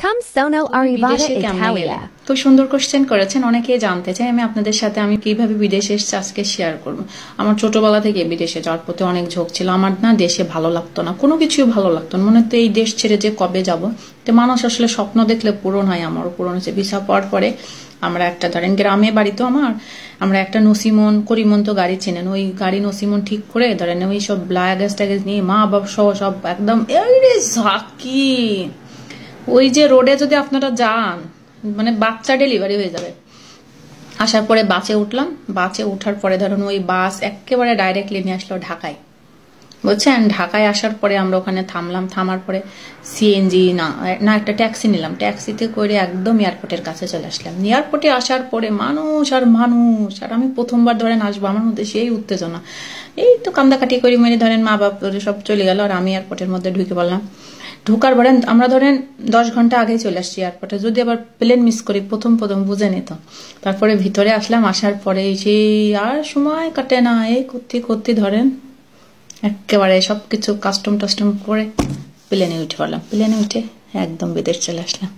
Come sono arrivata Italia. তো সুন্দর question করেছেন অনেকে জানতে চাই আমি আপনাদের সাথে আমি কিভাবে বিদেশে এসেছি আজকে শেয়ার করব আমার ছোটবেলা থেকে বিদেশে যাওয়ার প্রতি অনেক ঝোঁক ছিল আমার না দেশে ভালো লাগতো না কোনো কিছুই ভালো লাগতো না মনে হতো এই দেশ ছেড়ে যে কবে যাব তো মানুষ আসলে স্বপ্ন দেখলে পূরণ হয় আমার পূরণ হয়েছে ভিসা পাওয়ার পরে আমরা একটা ধরেন গ্রামে বাড়ি তো আমার আমরা একটা নসিমন করিমন তো গাড়ি চেনেন ওই গাড়ি নসিমন ঠিক করে ধরেন ওই সব ব্লাগেজ ট্যাগেজ নিয়ে মা বাবা সহ সব একদম এই রে ওই যে রোডে যদি আপনারা যান মানে বাচ্চা ডেলিভারি হয়ে যাবে আসার পরে বাসে উঠলাম বাসে ওঠার পরে ধরুন ওই বাস একেবারে ডাইরেক্টলি নিয়ে আসলো ঢাকায় বুঝছেন ঢাকায় আসার পরে আমরা ওখানে থামলাম থামার পরে সিএনজি না না একটা ট্যাক্সি নিলাম ট্যাক্সিতে করে একদম এয়ারপোর্টের কাছে চলে আসলাম এয়ারপোর্টে আসার পরে মানুষ আর মানুষ আর আমি প্রথমবার ধরেন আসবো আমার মধ্যে সেই উত্তেজনা এই তো কান্দাকাটি করি মেরে ধরেন মা বাপ সব চলে গেল আর আমি এয়ারপোর্টের মধ্যে ঢুকে পড়লাম ঢোকার পরে আমরা ধরেন দশ ঘন্টা আগে চলে আসছি এয়ারপোর্টে যদি আবার প্লেন মিস করি প্রথম প্রথম বুঝে নিত তারপরে ভিতরে আসলাম আসার পরে সেই আর সময় কাটে না এই করতে করতে ধরেন একেবারে সব কিছু কাস্টম টাস্টম করে প্লেনে উঠে পারলাম প্লেনে উঠে একদম বিদেশ চলে আসলাম